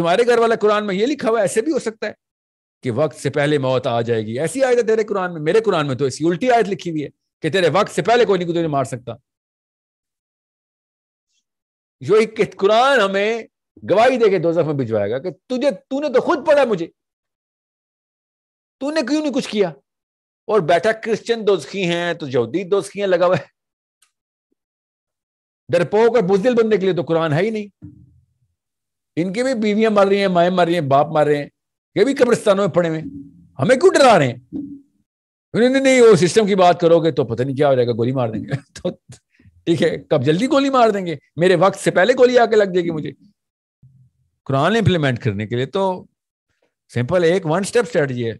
तुम्हारे घर वाला कुरान में ये लिखा हुआ ऐसे भी हो सकता है कि वक्त से पहले मौत आ जाएगी ऐसी आयत है तेरे कुरान में मेरे कुरान में तो ऐसी उल्टी आयत लिखी हुई है कि तेरे वक्त से पहले कोई नहीं तुझे मार सकता जो एक कुरान हमें गवाही देके दो में भिजवाएगा कि तुझे तूने तो खुद पढ़ा मुझे तूने क्यों नहीं कुछ किया और बैठा क्रिश्चियन दोस्खी हैं तो यहूदी दोजखियां लगा हुआ है डरपोक और बुजदिल बनने के लिए तो कुरान है ही नहीं इनकी भी बीवियां मर रही हैं माए मर रही हैं बाप मर रहे हैं ये भी कब्रिस्तानों में पड़े हुए हमें क्यों डरा रहे हैं नहीं नहीं वो सिस्टम की बात करोगे तो पता नहीं क्या हो जाएगा गोली मार देंगे तो ठीक है कब जल्दी गोली मार देंगे मेरे वक्त से पहले गोली आके लग जाएगी मुझे कुरान इंप्लीमेंट करने के लिए तो सिंपल एक वन स्टेप स्ट्रेटजी है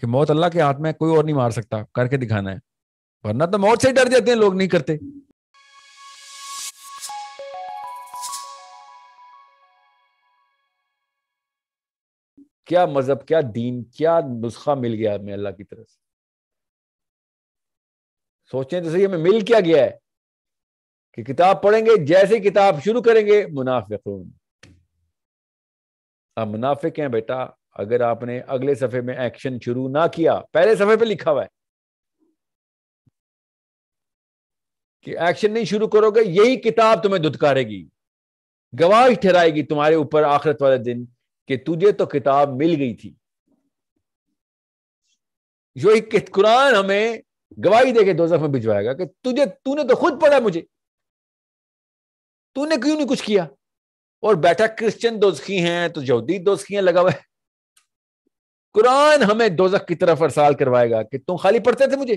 कि मौत अल्लाह के हाथ में कोई और नहीं मार सकता करके दिखाना है वरना तो मौत से डर जाते हैं लोग नहीं करते क्या मजहब क्या दीन क्या नुस्खा मिल गया हमें अल्लाह की तरफ से सोचें तो सही हमें मिल क्या गया है कि किताब पढ़ेंगे जैसे किताब शुरू करेंगे मुनाफिकून आप मुनाफिक हैं बेटा अगर आपने अगले सफे में एक्शन शुरू ना किया पहले सफे पे लिखा हुआ है कि एक्शन नहीं शुरू करोगे यही किताब तुम्हें दुदकारेगी गवाही ठहराएगी तुम्हारे ऊपर आखिरत वाले दिन कि तुझे तो किताब मिल गई थी जो एक कुरान हमें गवाही देके दो में भिजवाएगा कि तुझे तूने तो खुद पढ़ा मुझे तूने क्यों नहीं कुछ किया और बैठा क्रिश्चियन दोस्खी हैं तो यहूदी दोस्खियां लगा हुआ है कुरान हमें दोजक की तरफ अरसाल करवाएगा कि तुम खाली पढ़ते थे मुझे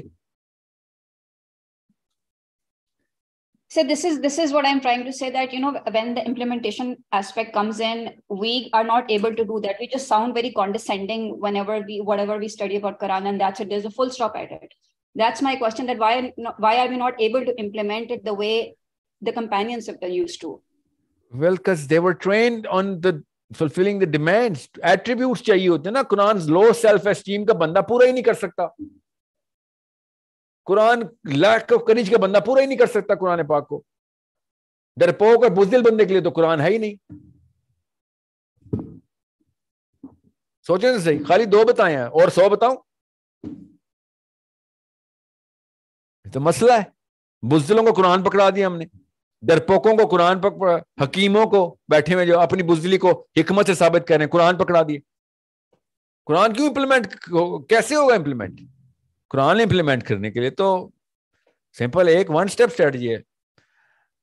so this is this is what i'm trying to say that you know when the implementation aspect comes in we are not able to do that we just sound very condescending whenever we whatever we study about quran and that's it there's a full stop at it that's my question that why why are we not able to implement it the way the companions been used to well because they were trained on the fulfilling the demands attributes chahiye hote na quran's low self esteem ka banda pura hi nahi kar sakta Quran lack of करीज का बंदा पूरा ही नहीं कर सकता कुरान पाक को डरपोक और बुजदिल बंदे के लिए तो कुरान है ही नहीं सोचे सही खाली दो बताए हैं और सौ बताऊं तो मसला है बुजदिलों को कुरान पकड़ा दिया हमने डरपोकों को कुरान पक हकीमों को बैठे हुए जो अपनी बुजदिली को हिकमत से साबित कर रहे हैं कुरान पकड़ा दिए कुरान क्यों इंप्लीमेंट कैसे होगा इंप्लीमेंट कुरान इंप्लीमेंट करने के लिए तो सिंपल एक वन स्टेप स्ट्रेटजी है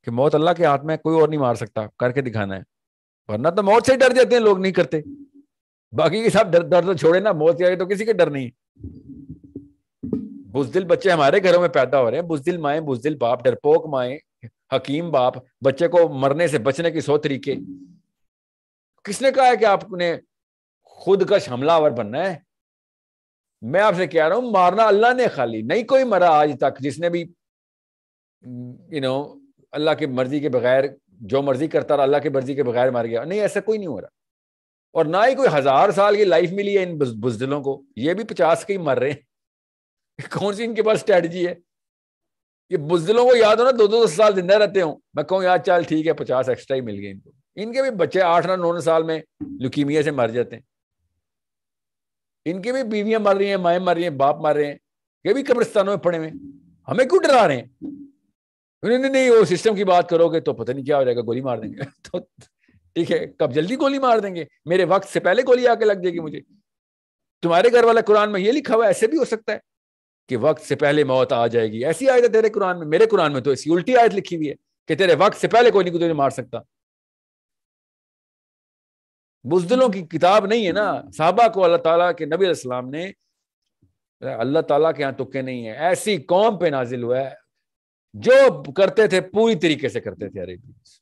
कि मौत अल्लाह के हाथ में कोई और नहीं मार सकता करके दिखाना है वरना तो मौत से डर जाते हैं लोग नहीं करते बाकी के सब डर डर तो छोड़े ना मौत जाए तो किसी के डर नहीं बुजदिल बच्चे हमारे घरों में पैदा हो रहे हैं बुजदिल माए बुजदिल बाप डरपोक माए हकीम बाप बच्चे को मरने से बचने की सौ तरीके किसने कहा है कि आपने खुद का हमलावर बनना है मैं आपसे कह रहा हूं मारना अल्लाह ने खाली नहीं कोई मरा आज तक जिसने भी यू नो अल्लाह की मर्जी के बगैर जो मर्जी करता रहा अल्लाह की मर्जी के बगैर मर गया नहीं ऐसा कोई नहीं हो रहा और ना ही कोई हजार साल की लाइफ मिली है इन बुजदिलों को ये भी पचास के ही मर रहे हैं कौन सी इनके पास स्ट्रेटजी है ये बुजदिलों को याद हो ना दो दो दस साल जिंदा रहते हो मैं कहूँ यार चल ठीक है पचास एक्स्ट्रा ही मिल गए इनको इनके भी बच्चे आठ ना नौ साल में लुकीमिया से मर जाते हैं इनके भी बीवियां मर रही हैं माए मर रही हैं बाप मर रहे हैं ये भी कब्रिस्तानों में पड़े हुए हमें क्यों डरा रहे हैं नहीं नहीं वो सिस्टम की बात करोगे तो पता नहीं क्या हो जाएगा गोली मार देंगे तो ठीक है कब जल्दी गोली मार देंगे मेरे वक्त से पहले गोली आके लग जाएगी मुझे तुम्हारे घर वाला कुरान में ये लिखा हुआ ऐसे भी हो सकता है कि वक्त से पहले मौत आ जाएगी ऐसी आयत है तेरे कुरान में मेरे कुरान में तो ऐसी उल्टी आयत लिखी हुई है कि तेरे वक्त से पहले कोई नहीं तुझे मार सकता बुजदिलों की किताब नहीं है ना साहबा को अल्लाह ताला के नबी इस्लाम ने अल्लाह ताला के यहाँ तुक्के नहीं है ऐसी कौम पे नाजिल हुआ है जो करते थे पूरी तरीके से करते थे अरेबियंस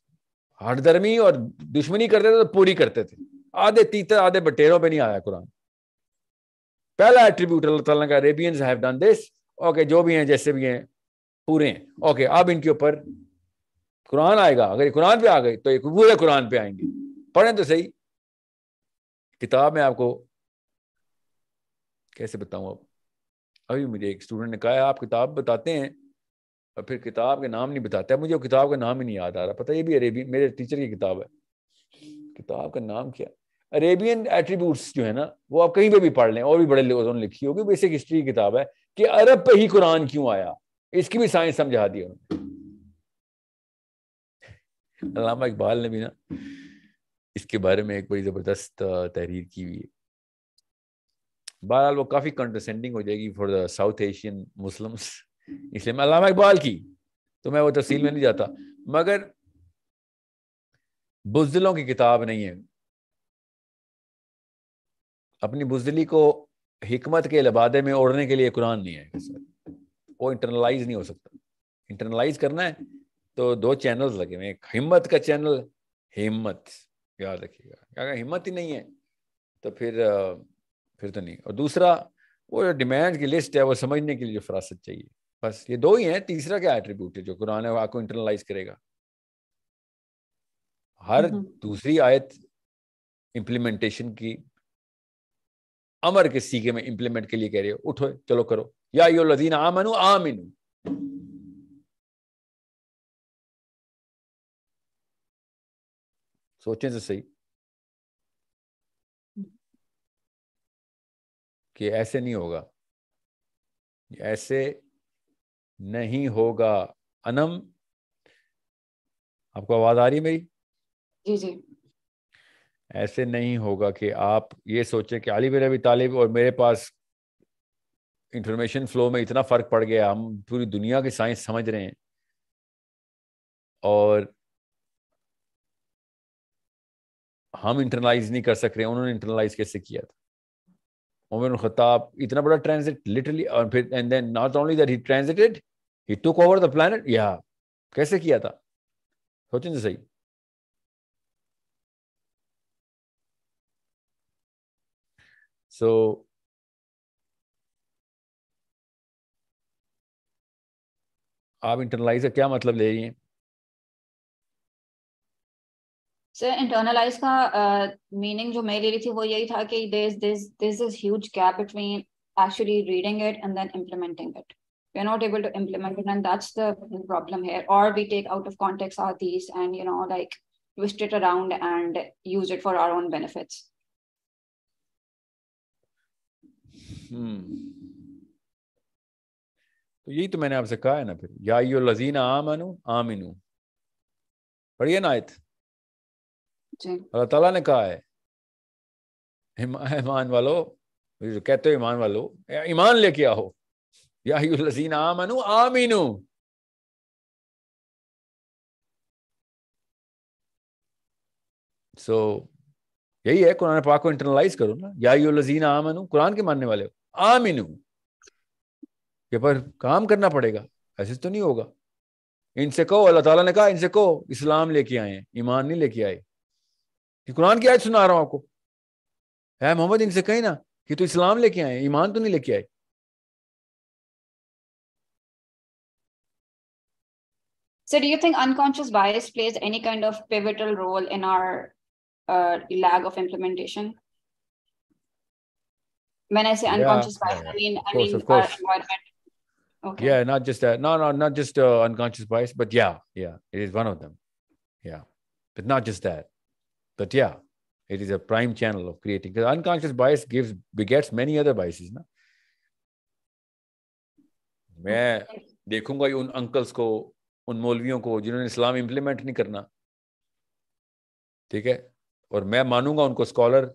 हरदर्मी और दुश्मनी करते थे तो पूरी करते थे आधे तीतर आधे बटेरों पे नहीं आया कुरान पहला एट्रीब्यूट अल्लाह ताला का Arabians have done this okay जो भी हैं जैसे भी हैं पूरे हैं ओके अब इनके ऊपर कुरान आएगा अगर ये कुरान पे आ गए तो ये पूरे कुरान पे आएंगे पढ़ें तो सही किताब में आपको कैसे बताऊं अब अभी मुझे एक स्टूडेंट ने कहा आप किताब बताते हैं और फिर किताब के नाम नहीं बताते मुझे वो किताब का नाम ही नहीं याद आ रहा पता ये भी अरेबी मेरे टीचर की किताब है किताब का नाम क्या अरेबियन एट्रीब्यूट्स जो है ना वो आप कहीं पे भी पढ़ लें और भी बड़े लोगों ने लिखी होगी बेसिक हिस्ट्री की किताब है कि अरब पे ही कुरान क्यों आया इसकी भी साइंस समझा दी उन्होंने अलामा इकबाल ने भी ना इसके बारे में एक बड़ी ज़बरदस्त तहरीर की हुई है बहरहाल वो काफ़ी कंट्रसेंडिंग हो जाएगी for the South Asian Muslims इसलिए मैं अलामा इकबाल की तो मैं वो तफसील में नहीं जाता मगर बुजदिलों की किताब नहीं है अपनी बुजदली को हिकमत के लबादे में ओढ़ने के लिए कुरान नहीं है वो इंटरनलाइज नहीं हो सकता इंटरनलाइज करना है तो दो चैनल्स लगे हुए एक हिम्मत का चैनल हिम्मत याद रखिएगा अगर हिम्मत ही नहीं है तो फिर फिर तो नहीं और दूसरा वो जो डिमांड की लिस्ट है वो समझने के लिए जो फरासत चाहिए बस ये दो ही हैं तीसरा क्या एट्रीब्यूट है जो कुरान है आपको इंटरनलाइज करेगा हर हम्म। दूसरी आयत इम्प्लीमेंटेशन की अमर के सीखे में इम्प्लीमेंट के लिए कह रहे हो उठो चलो करो या यो लदीन आमनु आमिन सोचें तो सही कि ऐसे नहीं होगा ऐसे नहीं होगा अनम आपको आवाज आ रही है मेरी जी जी ऐसे नहीं होगा कि आप ये सोचे कि अली मेरा अभी तालिब और मेरे पास इंफॉर्मेशन फ्लो में इतना फ़र्क पड़ गया हम पूरी दुनिया की साइंस समझ रहे हैं और हम इंटरलाइज नहीं कर सक रहे उन्होंने इंटरनलाइज कैसे किया था उमर खताब इतना बड़ा ट्रांजिट लिटरली और फिर and then not only that he transited he took over the planet या कैसे किया था सोचें तो सही सो so, आप इंटरनलाइज का क्या मतलब ले रही हैं सर इंटरनलाइज का मीनिंग uh, जो मैं ले रही थी वो यही था कि this this this is huge gap between actually reading it and then implementing it we are not able to implement it and that's the problem here or we take out of context our these and you know like twist it around and use it for our own benefits hmm. तो यही तो मैंने आपसे कहा है ना फिर या यो लजीना आमनु आमिनु पढ़िए ना आयत अल्लाह ताला ने कहा है ईमान वालो जो कहते हो ईमान वालो ईमान लेके आओ याजीन आमनु आमीनू सो so, यही है कुरान पाक को इंटरनलाइज करो ना याजीन आमनु कुरान के मानने वाले हो आमीनू के पर काम करना पड़ेगा ऐसे तो नहीं होगा इनसे कहो अल्लाह ताला ने कहा इनसे कहो इस्लाम लेके आए हैं ईमान नहीं लेके आए कि कुरान की आयत सुना रहा हूं आपको है मोहम्मद इनसे कहीं ना कि तो इस्लाम लेके आए ईमान तो नहीं लेके आए So, do you think unconscious bias plays any kind of pivotal role in our uh, lag of implementation? When I say unconscious yeah, bias, I mean I course, mean our environment. Okay. Yeah, not just that. No, no, not just uh, unconscious bias, but yeah, yeah, it is one of them. Yeah, but not just that. that yeah, it is a prime channel of creating. Because unconscious bias gives begets many other biases ना. मैं देखूंगा ये उन uncles को उन मौलवियों को जिन्होंने इस्लाम implement नहीं करना ठीक है और मैं मानूंगा उनको स्कॉलर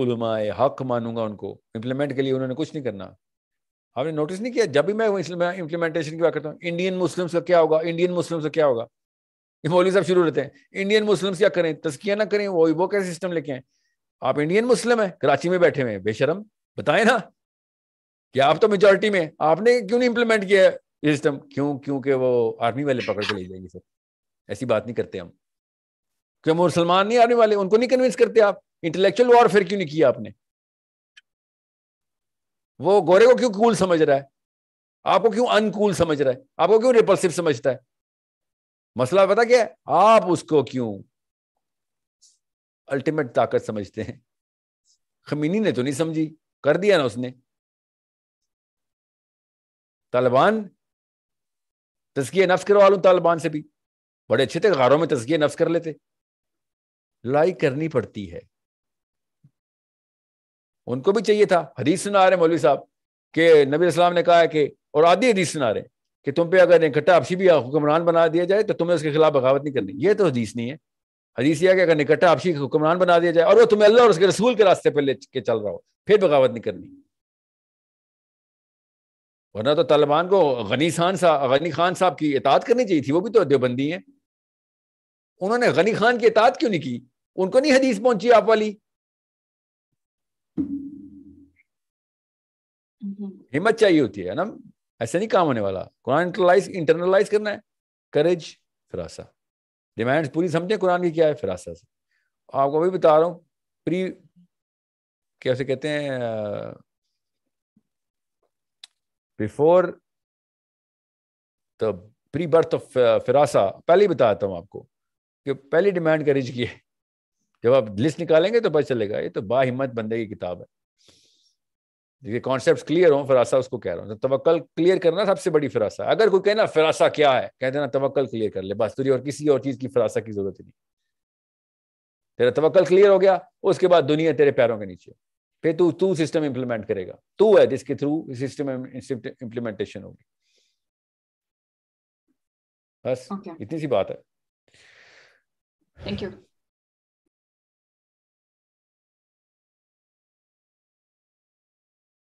उलमाए हक मानूंगा उनको इम्प्लीमेंट के लिए उन्होंने कुछ नहीं करना आपने नोटिस नहीं किया जब भी मैं इंप्लीमेंटेशन की बात करता हूँ इंडियन मुस्लिम्स का क्या होगा इंडियन मुस्लिम्स का क्या होगा ये मौलवी साहब शुरू रहते हैं इंडियन मुस्लिम क्या करें तस्किया ना करें वो वो कैसे सिस्टम लेके आए आप इंडियन मुस्लिम है कराची में बैठे हुए हैं बेशरम बताए ना कि आप तो मेजोरिटी में आपने क्यों नहीं इंप्लीमेंट किया है सिस्टम क्यों क्योंकि वो आर्मी वाले पकड़ के ले जाएंगे सर ऐसी बात नहीं करते हम क्यों मुसलमान नहीं आर्मी वाले उनको नहीं कन्विंस करते आप इंटेलेक्चुअल वॉर फिर क्यों नहीं किया आपने वो गोरे को क्यों कूल समझ रहा है आपको क्यों अनकूल समझ रहा है आपको क्यों रिपल्सिव समझता है मसला पता क्या है आप उसको क्यों अल्टीमेट ताकत समझते हैं खमीनी ने तो नहीं समझी कर दिया ना उसने तालिबान तस्किए नफ्स करवा लू तालिबान से भी बड़े अच्छे थे गारों में तस्किए नफ्स कर लेते लड़ाई करनी पड़ती है उनको भी चाहिए था हदीस सुना रहे मौलवी साहब के नबी इस्लाम ने कहा है कि और आधी हदीस सुना रहे हैं कि तुम पे अगर निकटा आपसी भी हुक्मरान बना दिया जाए तो तुम्हें उसके खिलाफ बगावत नहीं करनी ये तो हदीस नहीं है हदीस यह कि अगर निकटा आपसी हुक्मरान बना दिया जाए और वो तुम्हें अल्लाह और उसके रसूल के रास्ते पर लेके चल रहा हो फिर बगावत नहीं करनी वरना तो तालिबान को गनी खान साहब गनी खान साहब की इतात करनी चाहिए थी वो भी तो देवबंदी है उन्होंने गनी खान की इतात क्यों नहीं की उनको नहीं हदीस पहुंची आप वाली हम्म। हिम्मत चाहिए होती है ना ऐसे नहीं काम होने वाला कुरान इंटरलाइज इंटरनलाइज करना है करेज फिरासा डिमांड्स पूरी समझें कुरान की क्या है फिरासा से आपको भी बता रहा हूँ प्री कैसे कहते हैं before the pre birth of फिरासा पहले ही बताता हूँ आपको कि पहली डिमांड करेज की है जब आप लिस्ट निकालेंगे तो पता चलेगा ये तो बा हिम्मत बंदे की किताब है देखिए कॉन्सेप्ट क्लियर हो फिरासा उसको कह रहा हूँ तवक्ल क्लियर करना सबसे बड़ी फिरासा अगर कोई कहना फिरासा क्या है कह देना तवक्ल क्लियर कर ले बस तुझे और किसी और चीज की फिरासा की जरूरत नहीं तेरा तवक्ल क्लियर हो गया उसके बाद दुनिया तेरे पैरों के नीचे फिर तू तू सिस्टम इंप्लीमेंट करेगा तू है जिसके थ्रू सिस्टम इंप्लीमेंटेशन होगी बस okay. इतनी सी बात है थैंक यू